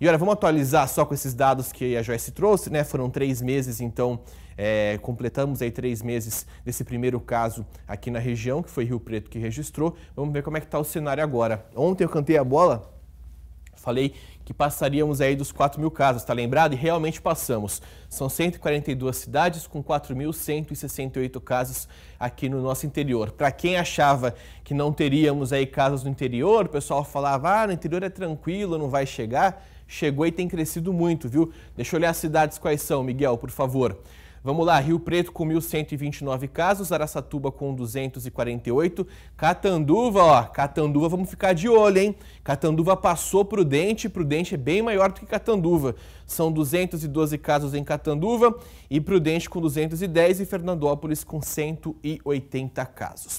E olha, vamos atualizar só com esses dados que a Joyce trouxe, né? Foram três meses, então é, completamos aí três meses desse primeiro caso aqui na região, que foi Rio Preto que registrou. Vamos ver como é que está o cenário agora. Ontem eu cantei a bola Falei que passaríamos aí dos 4 mil casos, tá lembrado? E realmente passamos. São 142 cidades com 4.168 casos aqui no nosso interior. Para quem achava que não teríamos aí casos no interior, o pessoal falava, ah, no interior é tranquilo, não vai chegar. Chegou e tem crescido muito, viu? Deixa eu olhar as cidades quais são, Miguel, por favor. Vamos lá, Rio Preto com 1.129 casos, Araçatuba com 248, Catanduva, ó, Catanduva vamos ficar de olho, hein? Catanduva passou Prudente, Prudente é bem maior do que Catanduva. São 212 casos em Catanduva e Prudente com 210 e Fernandópolis com 180 casos.